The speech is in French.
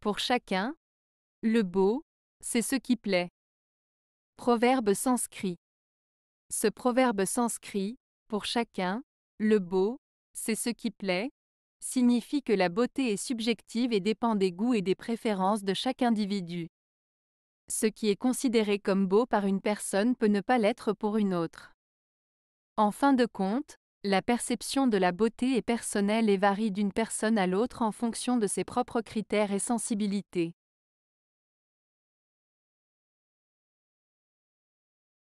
Pour chacun, le beau, c'est ce qui plaît. Proverbe sanscrit Ce proverbe sanscrit, pour chacun, le beau, c'est ce qui plaît, signifie que la beauté est subjective et dépend des goûts et des préférences de chaque individu. Ce qui est considéré comme beau par une personne peut ne pas l'être pour une autre. En fin de compte, la perception de la beauté est personnelle et varie d'une personne à l'autre en fonction de ses propres critères et sensibilités.